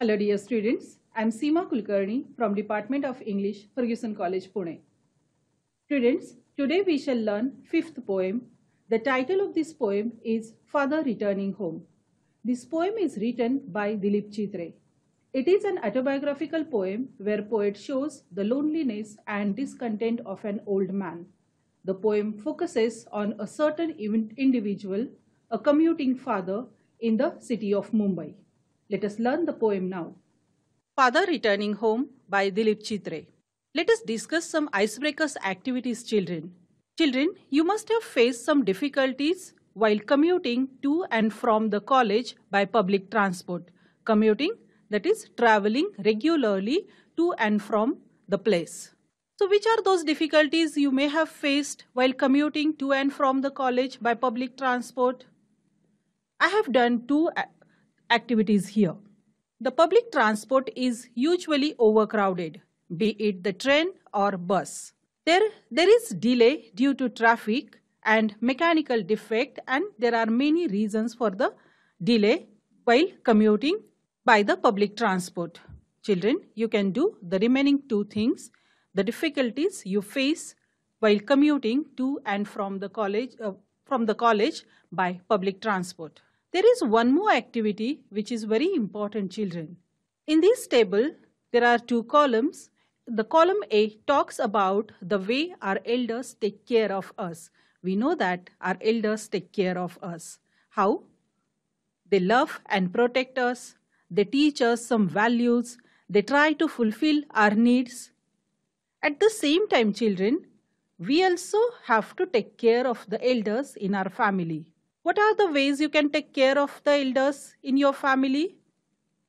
Hello dear students, I'm Seema Kulkarni from Department of English, Ferguson College, Pune. Students, today we shall learn fifth poem. The title of this poem is Father Returning Home. This poem is written by Dilip Chitre. It is an autobiographical poem where poet shows the loneliness and discontent of an old man. The poem focuses on a certain individual, a commuting father in the city of Mumbai. Let us learn the poem now. Father Returning Home by Dilip Chitre. Let us discuss some icebreakers activities, children. Children, you must have faced some difficulties while commuting to and from the college by public transport. Commuting, that is, traveling regularly to and from the place. So, which are those difficulties you may have faced while commuting to and from the college by public transport? I have done two activities here the public transport is usually overcrowded, be it the train or bus. There, there is delay due to traffic and mechanical defect and there are many reasons for the delay while commuting by the public transport. Children, you can do the remaining two things. The difficulties you face while commuting to and from the college, uh, from the college by public transport. There is one more activity which is very important children. In this table, there are two columns. The column A talks about the way our elders take care of us. We know that our elders take care of us. How? They love and protect us. They teach us some values. They try to fulfill our needs. At the same time, children, we also have to take care of the elders in our family. What are the ways you can take care of the elders in your family?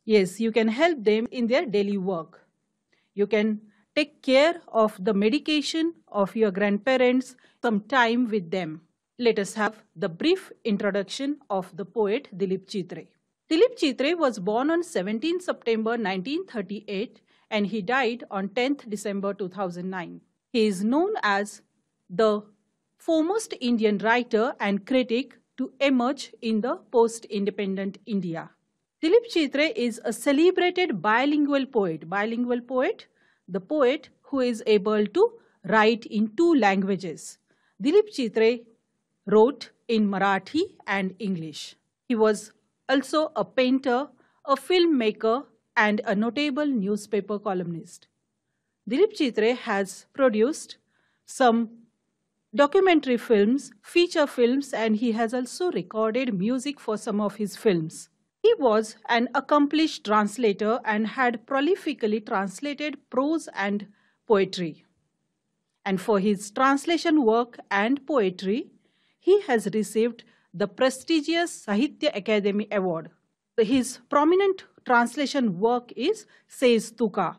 Yes, you can help them in their daily work. You can take care of the medication of your grandparents, some time with them. Let us have the brief introduction of the poet Dilip Chitre. Dilip Chitre was born on 17 September 1938 and he died on 10th December 2009. He is known as the foremost Indian writer and critic to emerge in the post-independent India. Dilip Chitre is a celebrated bilingual poet. Bilingual poet, the poet who is able to write in two languages. Dilip Chitre wrote in Marathi and English. He was also a painter, a filmmaker, and a notable newspaper columnist. Dilip Chitre has produced some documentary films, feature films, and he has also recorded music for some of his films. He was an accomplished translator and had prolifically translated prose and poetry. And for his translation work and poetry, he has received the prestigious Sahitya Academy Award. His prominent translation work is Says Tuka.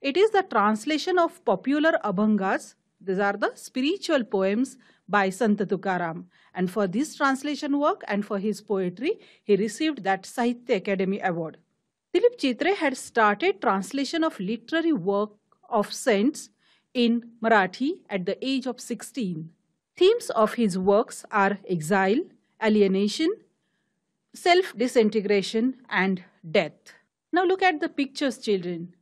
It is the translation of popular Abhangas these are the spiritual poems by Sant Tukaram. And for this translation work and for his poetry, he received that Sahitya Academy Award. Dilip Chitre had started translation of literary work of saints in Marathi at the age of 16. Themes of his works are exile, alienation, self-disintegration and death. Now look at the pictures children.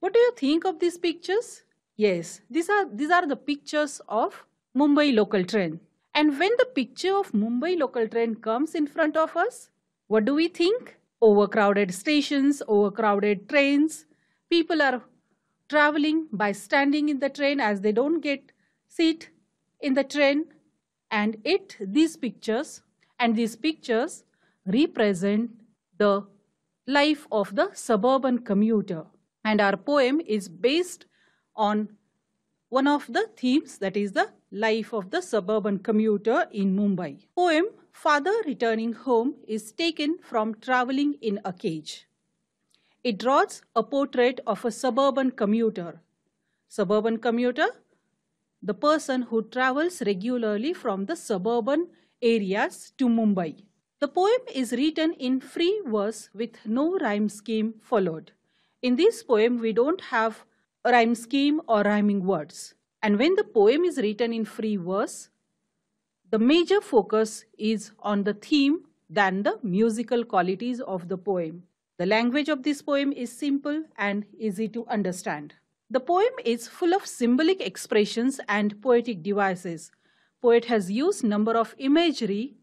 What do you think of these pictures? Yes, these are, these are the pictures of Mumbai local train. And when the picture of Mumbai local train comes in front of us, what do we think? Overcrowded stations, overcrowded trains. People are traveling by standing in the train as they don't get seat in the train. And it, these pictures, and these pictures represent the life of the suburban commuter. And our poem is based on one of the themes that is the life of the suburban commuter in Mumbai. Poem Father Returning Home is taken from Traveling in a Cage. It draws a portrait of a suburban commuter. Suburban commuter, the person who travels regularly from the suburban areas to Mumbai. The poem is written in free verse with no rhyme scheme followed. In this poem, we don't have rhyme scheme or rhyming words. And when the poem is written in free verse, the major focus is on the theme than the musical qualities of the poem. The language of this poem is simple and easy to understand. The poem is full of symbolic expressions and poetic devices. Poet has used number of imagery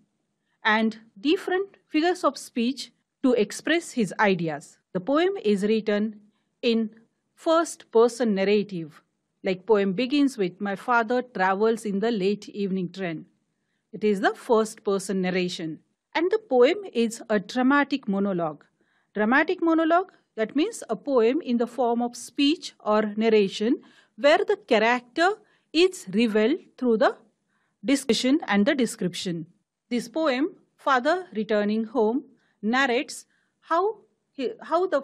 and different figures of speech to express his ideas. The poem is written in first person narrative, like poem begins with my father travels in the late evening train. It is the first person narration. And the poem is a dramatic monologue. Dramatic monologue, that means a poem in the form of speech or narration where the character is revealed through the discussion and the description. This poem, Father Returning Home, narrates how, he, how the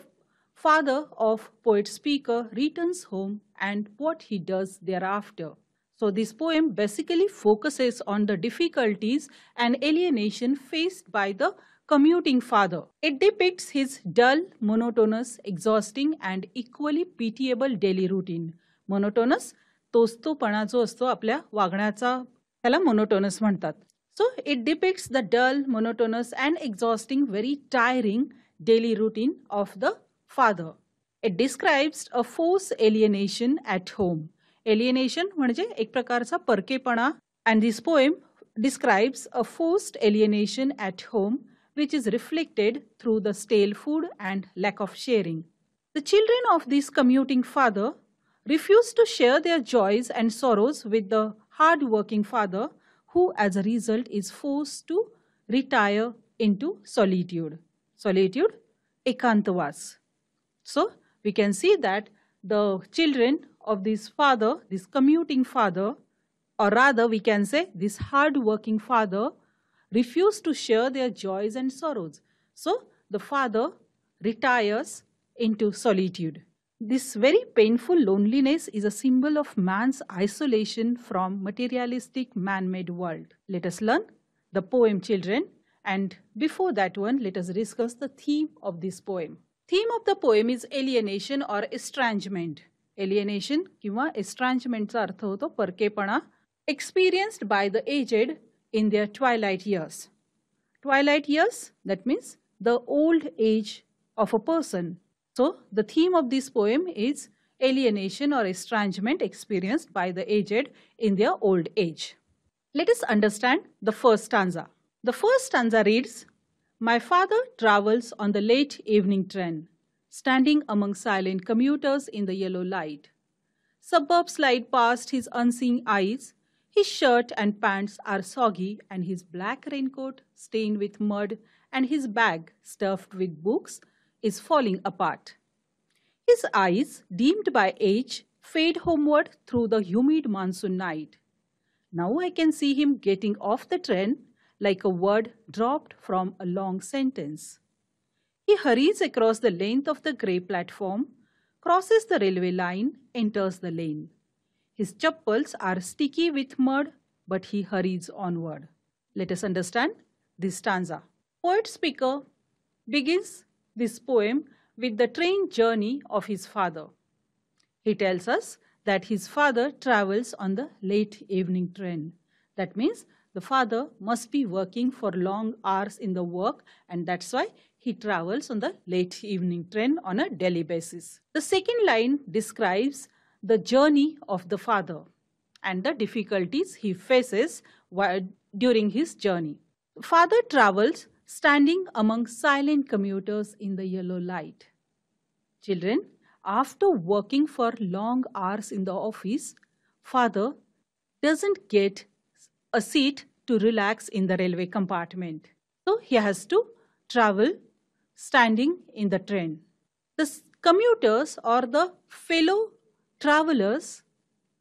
father of poet speaker, returns home and what he does thereafter. So this poem basically focuses on the difficulties and alienation faced by the commuting father. It depicts his dull, monotonous, exhausting and equally pitiable daily routine. Monotonous, tosto panazo जो aplya आपल्या वागण्याचा त्याला monotonous म्हणतात So it depicts the dull, monotonous, and exhausting, very tiring daily routine of the. Father. It describes a forced alienation at home. Alienation, म्हणजे एक प्रकारचा परकेपणा And this poem describes a forced alienation at home, which is reflected through the stale food and lack of sharing. The children of this commuting father refuse to share their joys and sorrows with the hard-working father who as a result is forced to retire into solitude. Solitude, ekantavas. So we can see that the children of this father, this commuting father, or rather we can say this hard-working father, refuse to share their joys and sorrows. So the father retires into solitude. This very painful loneliness is a symbol of man's isolation from materialistic man-made world. Let us learn the poem children and before that one let us discuss the theme of this poem theme of the poem is alienation or estrangement. Alienation किंवा एस्ट्रँजमेंटचा अर्थ होतो परकेपणा experienced by the aged in their twilight years. twilight years that means the old age of a person so the theme of this poem is alienation or estrangement experienced by the aged in their old age let us understand the first stanza the first stanza reads my father travels on the late evening train, standing among silent commuters in the yellow light. Suburbs slide past his unseeing eyes. His shirt and pants are soggy, and his black raincoat, stained with mud, and his bag, stuffed with books, is falling apart. His eyes, dimmed by age, fade homeward through the humid monsoon night. Now I can see him getting off the train like a word dropped from a long sentence. He hurries across the length of the grey platform, crosses the railway line, enters the lane. His chappals are sticky with mud, but he hurries onward. Let us understand this stanza. Poet speaker begins this poem with the train journey of his father. He tells us that his father travels on the late evening train. That means the father must be working for long hours in the work and that's why he travels on the late evening train on a daily basis. The second line describes the journey of the father and the difficulties he faces while, during his journey. Father travels standing among silent commuters in the yellow light. Children, after working for long hours in the office, father doesn't get a seat to relax in the railway compartment. So he has to travel standing in the train. The commuters or the fellow travelers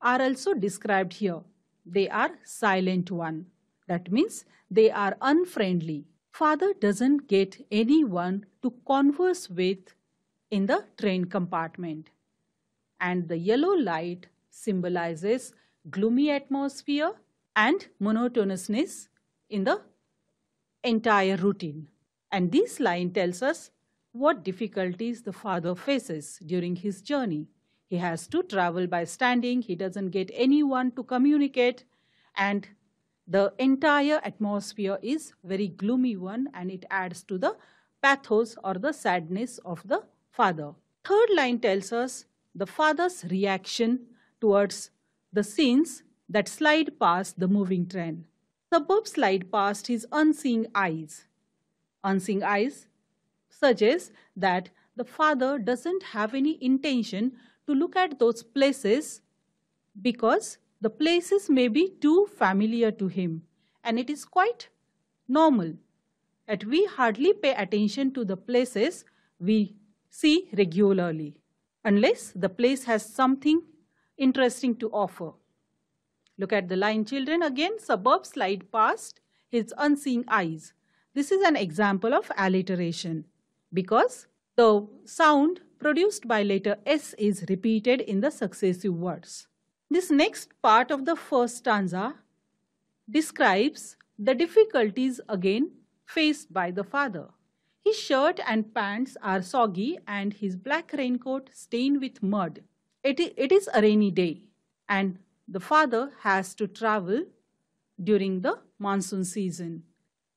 are also described here. They are silent one. That means they are unfriendly. Father doesn't get anyone to converse with in the train compartment. And the yellow light symbolizes gloomy atmosphere and monotonousness in the entire routine. And this line tells us what difficulties the father faces during his journey. He has to travel by standing, he doesn't get anyone to communicate, and the entire atmosphere is very gloomy one and it adds to the pathos or the sadness of the father. Third line tells us the father's reaction towards the scenes that slide past the moving train. Suburb slide past his unseeing eyes. Unseeing eyes suggests that the father doesn't have any intention to look at those places because the places may be too familiar to him and it is quite normal that we hardly pay attention to the places we see regularly unless the place has something interesting to offer. Look at the line children again. Suburb slide past his unseeing eyes. This is an example of alliteration because the sound produced by letter S is repeated in the successive words. This next part of the first stanza describes the difficulties again faced by the father. His shirt and pants are soggy and his black raincoat stained with mud. it is a rainy day and the father has to travel during the monsoon season.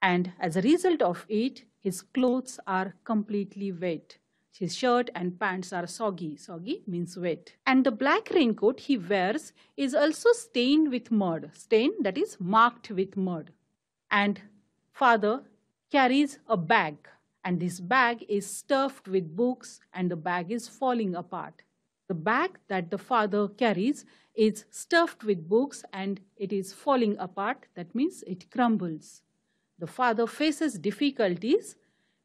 And as a result of it, his clothes are completely wet. His shirt and pants are soggy. Soggy means wet. And the black raincoat he wears is also stained with mud. Stained, that is marked with mud. And father carries a bag. And this bag is stuffed with books and the bag is falling apart. The bag that the father carries is stuffed with books and it is falling apart. That means it crumbles. The father faces difficulties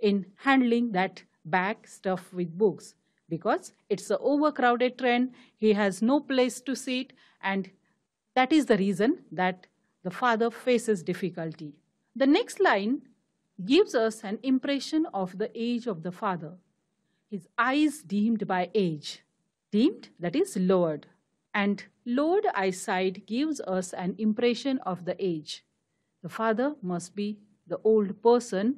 in handling that bag stuffed with books because it's an overcrowded train. He has no place to sit and that is the reason that the father faces difficulty. The next line gives us an impression of the age of the father. His eyes dimmed by age dimmed, that is lowered. And lowered eyesight gives us an impression of the age. The father must be the old person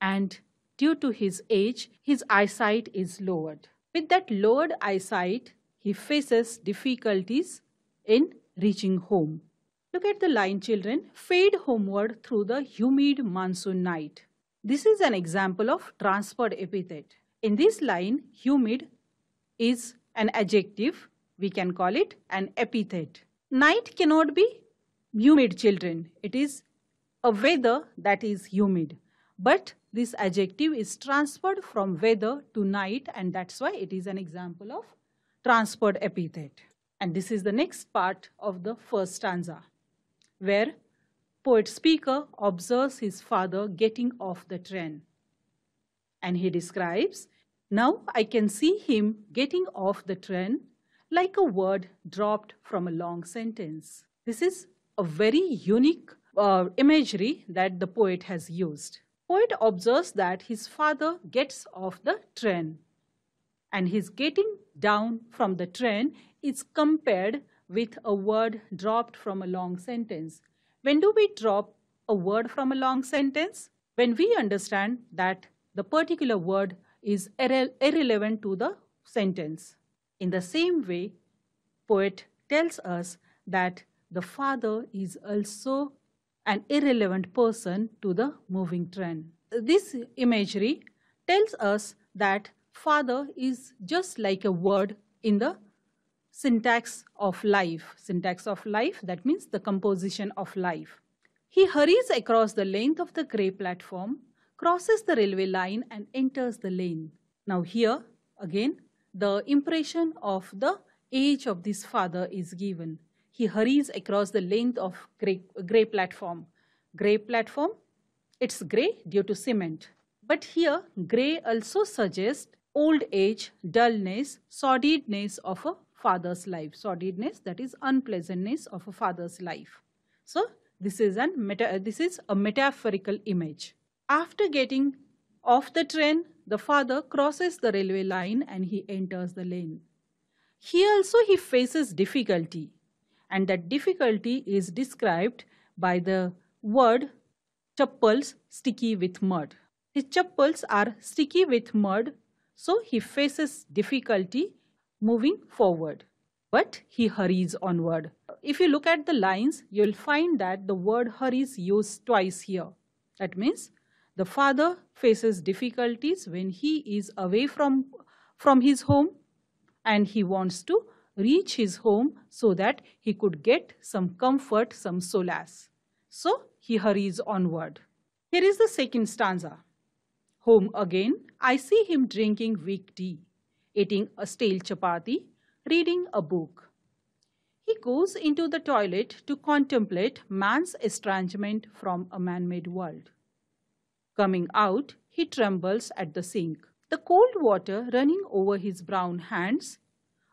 and due to his age, his eyesight is lowered. With that lowered eyesight, he faces difficulties in reaching home. Look at the line children, fade homeward through the humid monsoon night. This is an example of transferred epithet. In this line, humid is an adjective, we can call it an epithet. Night cannot be humid children. It is a weather that is humid. But this adjective is transferred from weather to night and that's why it is an example of transferred epithet. And this is the next part of the first stanza where poet speaker observes his father getting off the train. And he describes now I can see him getting off the train like a word dropped from a long sentence. This is a very unique uh, imagery that the poet has used. Poet observes that his father gets off the train and his getting down from the train is compared with a word dropped from a long sentence. When do we drop a word from a long sentence? When we understand that the particular word is irre irrelevant to the sentence. In the same way, poet tells us that the father is also an irrelevant person to the moving trend. This imagery tells us that father is just like a word in the syntax of life. Syntax of life, that means the composition of life. He hurries across the length of the grey platform crosses the railway line and enters the lane. Now here again the impression of the age of this father is given. He hurries across the length of grey, grey platform. Grey platform, it's grey due to cement. But here grey also suggests old age, dullness, sordidness of a father's life. Sordidness that is unpleasantness of a father's life. So this is, an meta this is a metaphorical image. After getting off the train, the father crosses the railway line and he enters the lane. Here also he faces difficulty and that difficulty is described by the word chappals sticky with mud. His chappals are sticky with mud so he faces difficulty moving forward but he hurries onward. If you look at the lines, you'll find that the word hurries used twice here. That means the father faces difficulties when he is away from, from his home and he wants to reach his home so that he could get some comfort, some solace. So he hurries onward. Here is the second stanza. Home again, I see him drinking weak tea, eating a stale chapati, reading a book. He goes into the toilet to contemplate man's estrangement from a man-made world. Coming out, he trembles at the sink. The cold water running over his brown hands.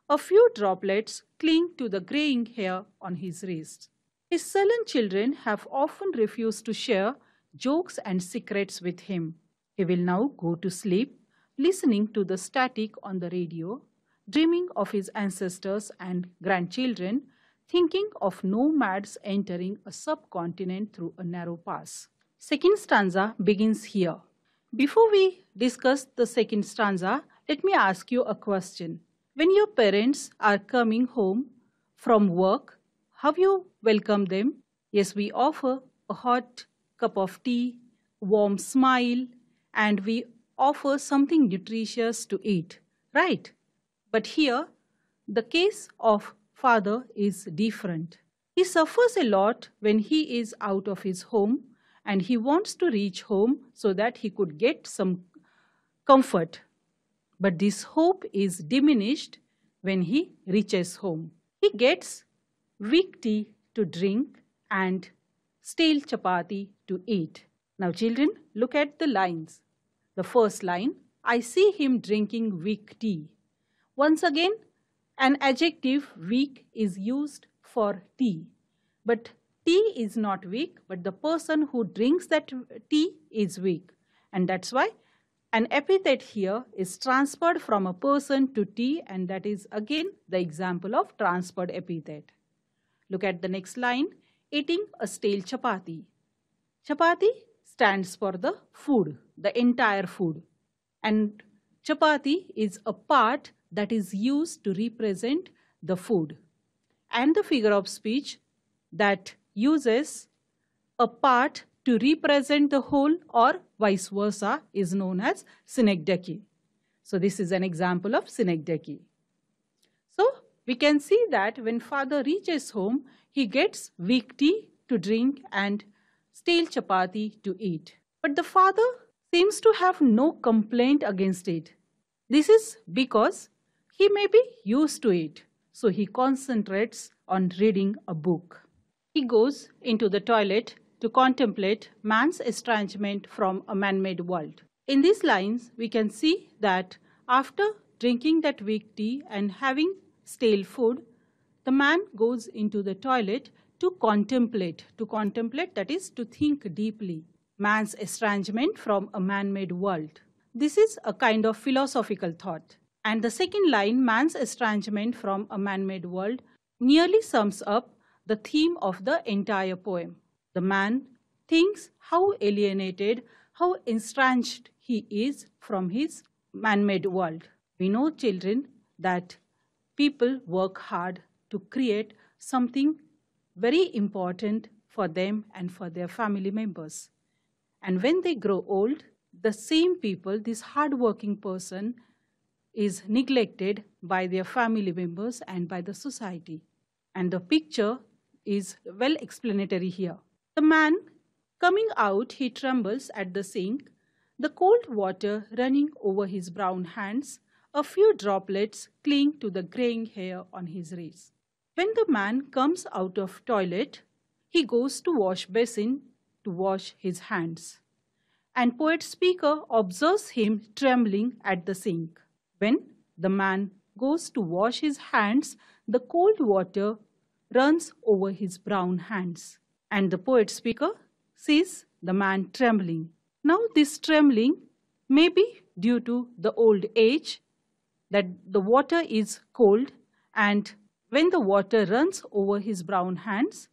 A few droplets cling to the graying hair on his wrist. His sullen children have often refused to share jokes and secrets with him. He will now go to sleep, listening to the static on the radio, dreaming of his ancestors and grandchildren, thinking of nomads entering a subcontinent through a narrow pass. Second stanza begins here. Before we discuss the second stanza, let me ask you a question. When your parents are coming home from work, how you welcome them? Yes, we offer a hot cup of tea, warm smile, and we offer something nutritious to eat, right? But here, the case of father is different. He suffers a lot when he is out of his home and he wants to reach home so that he could get some comfort. But this hope is diminished when he reaches home. He gets weak tea to drink and stale chapati to eat. Now children, look at the lines. The first line, I see him drinking weak tea. Once again, an adjective weak is used for tea. But tea is not weak, but the person who drinks that tea is weak. And that's why an epithet here is transferred from a person to tea, and that is again the example of transferred epithet. Look at the next line, eating a stale chapati. Chapati stands for the food, the entire food. And chapati is a part that is used to represent the food. And the figure of speech that uses a part to represent the whole or vice versa is known as synecdoche. So this is an example of synecdoche. So we can see that when father reaches home, he gets weak tea to drink and stale chapati to eat. But the father seems to have no complaint against it. This is because he may be used to it, so he concentrates on reading a book. He goes into the toilet to contemplate man's estrangement from a man-made world. In these lines, we can see that after drinking that weak tea and having stale food, the man goes into the toilet to contemplate. To contemplate, that is, to think deeply. Man's estrangement from a man-made world. This is a kind of philosophical thought. And the second line, man's estrangement from a man-made world, nearly sums up the theme of the entire poem. The man thinks how alienated, how estranged he is from his man-made world. We know, children, that people work hard to create something very important for them and for their family members. And when they grow old, the same people, this hardworking person, is neglected by their family members and by the society. And the picture is well explanatory here. The man coming out, he trembles at the sink, the cold water running over his brown hands, a few droplets cling to the graying hair on his wrist. When the man comes out of toilet, he goes to wash basin to wash his hands. And poet speaker observes him trembling at the sink. When the man goes to wash his hands, the cold water runs over his brown hands. And the poet speaker sees the man trembling. Now this trembling may be due to the old age, that the water is cold and when the water runs over his brown hands,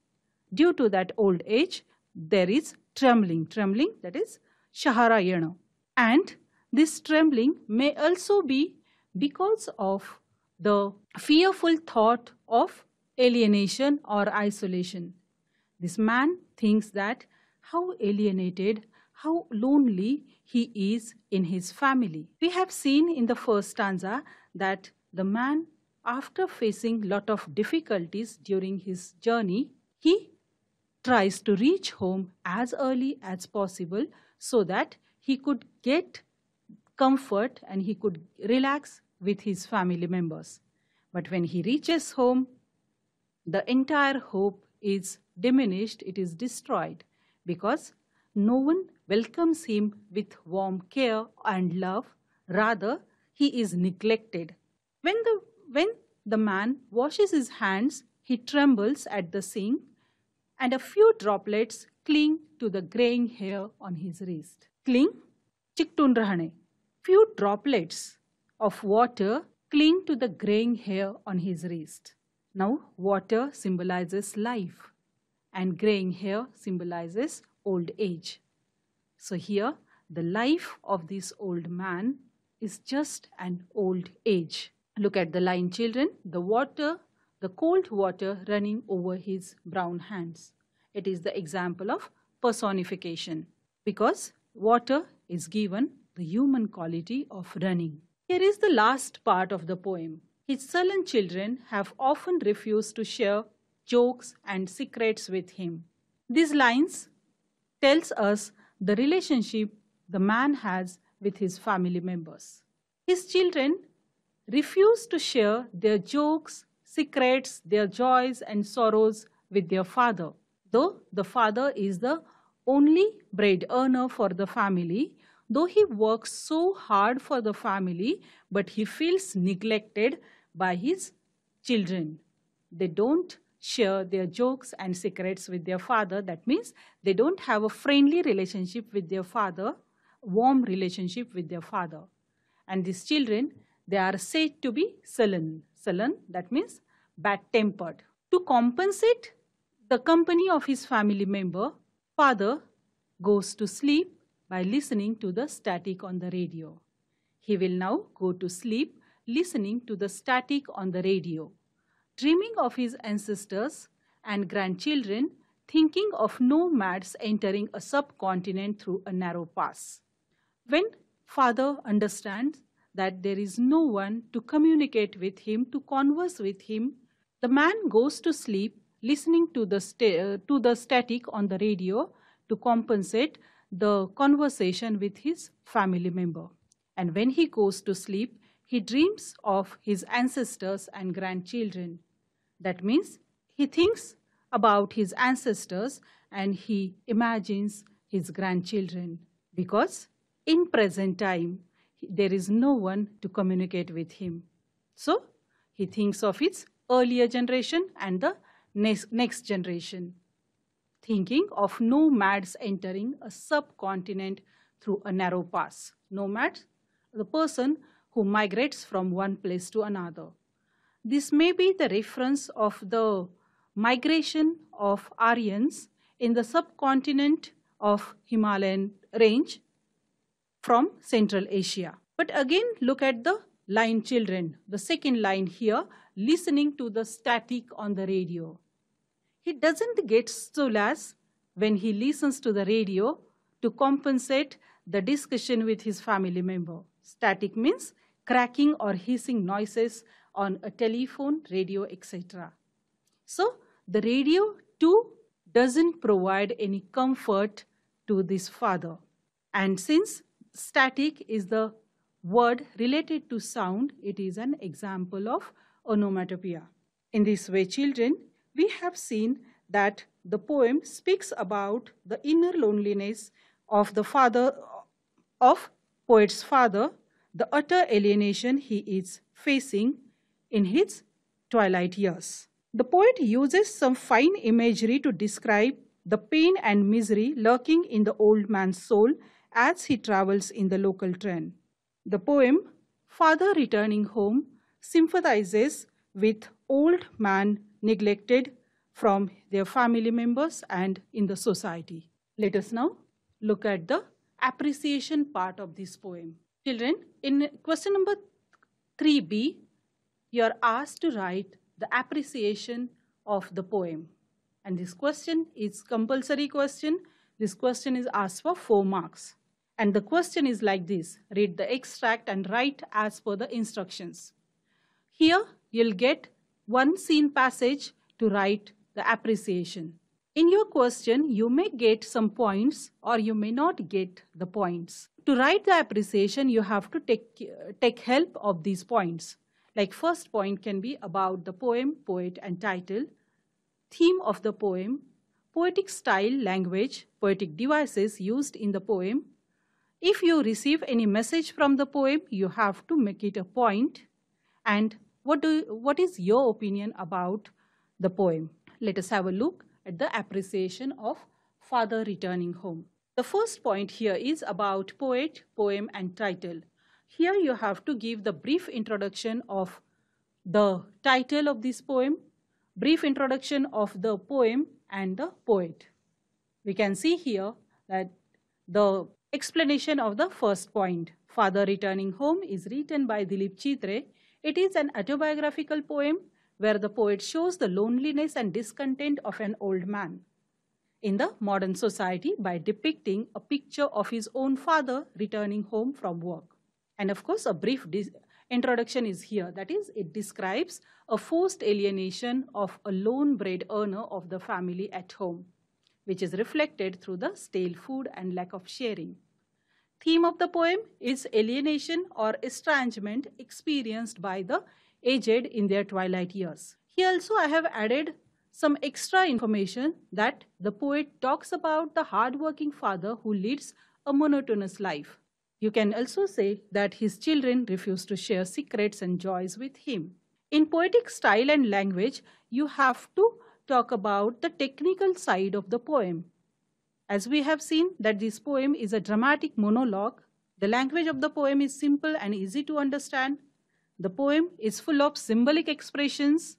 due to that old age, there is trembling. Trembling, that is shaharayana. And this trembling may also be because of the fearful thought of alienation or isolation. This man thinks that how alienated, how lonely he is in his family. We have seen in the first stanza that the man, after facing lot of difficulties during his journey, he tries to reach home as early as possible so that he could get comfort and he could relax with his family members. But when he reaches home, the entire hope is diminished, it is destroyed because no one welcomes him with warm care and love. Rather, he is neglected. When the, when the man washes his hands, he trembles at the sink and a few droplets cling to the graying hair on his wrist. Cling, chiktun rahane. Few droplets of water cling to the graying hair on his wrist. Now, water symbolizes life and graying hair symbolizes old age. So here, the life of this old man is just an old age. Look at the line, children. The water, the cold water running over his brown hands. It is the example of personification because water is given the human quality of running. Here is the last part of the poem. His sullen children have often refused to share jokes and secrets with him. These lines tells us the relationship the man has with his family members. His children refuse to share their jokes, secrets, their joys and sorrows with their father, though the father is the only bread earner for the family, though he works so hard for the family, but he feels neglected by his children. They don't share their jokes and secrets with their father. That means they don't have a friendly relationship with their father, warm relationship with their father. And these children, they are said to be sullen. Sullen, that means bad-tempered. To compensate the company of his family member, father goes to sleep by listening to the static on the radio. He will now go to sleep listening to the static on the radio, dreaming of his ancestors and grandchildren, thinking of nomads entering a subcontinent through a narrow pass. When father understands that there is no one to communicate with him, to converse with him, the man goes to sleep listening to the, uh, to the static on the radio to compensate the conversation with his family member. And when he goes to sleep, he dreams of his ancestors and grandchildren. That means he thinks about his ancestors and he imagines his grandchildren because in present time there is no one to communicate with him. So he thinks of its earlier generation and the next, next generation, thinking of nomads entering a subcontinent through a narrow pass. Nomads, the person who migrates from one place to another. This may be the reference of the migration of Aryans in the subcontinent of Himalayan range from Central Asia. But again, look at the line children, the second line here, listening to the static on the radio. He doesn't get solace when he listens to the radio to compensate the discussion with his family member. Static means cracking or hissing noises on a telephone, radio, etc. So the radio too doesn't provide any comfort to this father. And since static is the word related to sound, it is an example of onomatopoeia. In this way, children, we have seen that the poem speaks about the inner loneliness of the father, of poet's father the utter alienation he is facing in his twilight years. The poet uses some fine imagery to describe the pain and misery lurking in the old man's soul as he travels in the local train. The poem, Father Returning Home, sympathizes with old man neglected from their family members and in the society. Let us now look at the appreciation part of this poem. Children, in question number 3b, you're asked to write the appreciation of the poem. And this question is compulsory question. This question is asked for 4 marks. And the question is like this. Read the extract and write as per the instructions. Here, you'll get one scene passage to write the appreciation. In your question, you may get some points or you may not get the points to write the appreciation, you have to take, take help of these points. Like first point can be about the poem, poet and title, theme of the poem, poetic style, language, poetic devices used in the poem. If you receive any message from the poem, you have to make it a point. And what, do, what is your opinion about the poem? Let us have a look at the appreciation of father returning home. The first point here is about poet, poem and title. Here you have to give the brief introduction of the title of this poem, brief introduction of the poem and the poet. We can see here that the explanation of the first point, Father Returning Home is written by Dilip Chitre. It is an autobiographical poem where the poet shows the loneliness and discontent of an old man in the modern society by depicting a picture of his own father returning home from work. And of course, a brief introduction is here. That is, it describes a forced alienation of a lone bread earner of the family at home, which is reflected through the stale food and lack of sharing. Theme of the poem is alienation or estrangement experienced by the aged in their twilight years. Here also I have added some extra information that the poet talks about the hardworking father who leads a monotonous life. You can also say that his children refuse to share secrets and joys with him. In poetic style and language, you have to talk about the technical side of the poem. As we have seen that this poem is a dramatic monologue, the language of the poem is simple and easy to understand. The poem is full of symbolic expressions,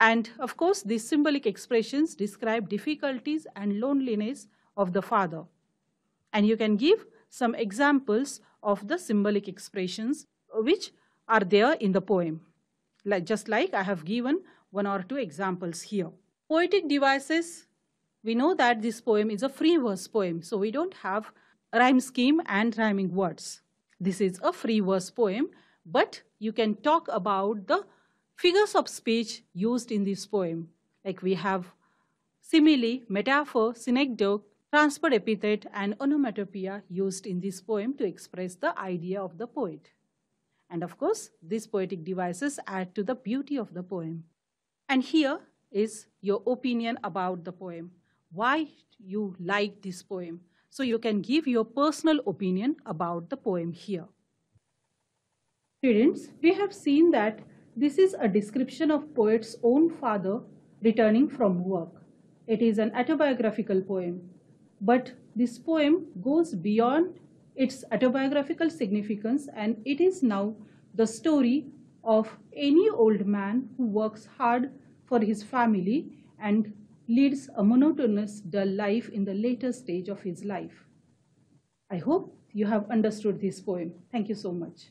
and of course, these symbolic expressions describe difficulties and loneliness of the father. And you can give some examples of the symbolic expressions which are there in the poem. Like, just like I have given one or two examples here. Poetic devices, we know that this poem is a free verse poem, so we don't have rhyme scheme and rhyming words. This is a free verse poem, but you can talk about the figures of speech used in this poem, like we have simile, metaphor, synecdoche, transport epithet, and onomatopoeia used in this poem to express the idea of the poet. And of course, these poetic devices add to the beauty of the poem. And here is your opinion about the poem. Why you like this poem. So you can give your personal opinion about the poem here. Students, we have seen that this is a description of poet's own father returning from work. It is an autobiographical poem, but this poem goes beyond its autobiographical significance and it is now the story of any old man who works hard for his family and leads a monotonous, dull life in the later stage of his life. I hope you have understood this poem. Thank you so much.